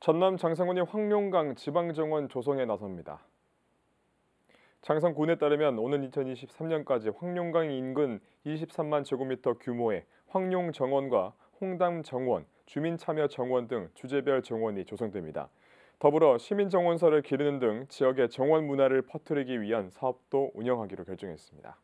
전남 장성군이 황룡강 지방정원 조성에 나섭니다. 장성군에 따르면 오는 2023년까지 황룡강 인근 23만 제곱미터 규모의 황룡정원과 홍담정원, 주민참여정원 등 주제별 정원이 조성됩니다. 더불어 시민정원사를 기르는 등 지역의 정원 문화를 퍼뜨리기 위한 사업도 운영하기로 결정했습니다.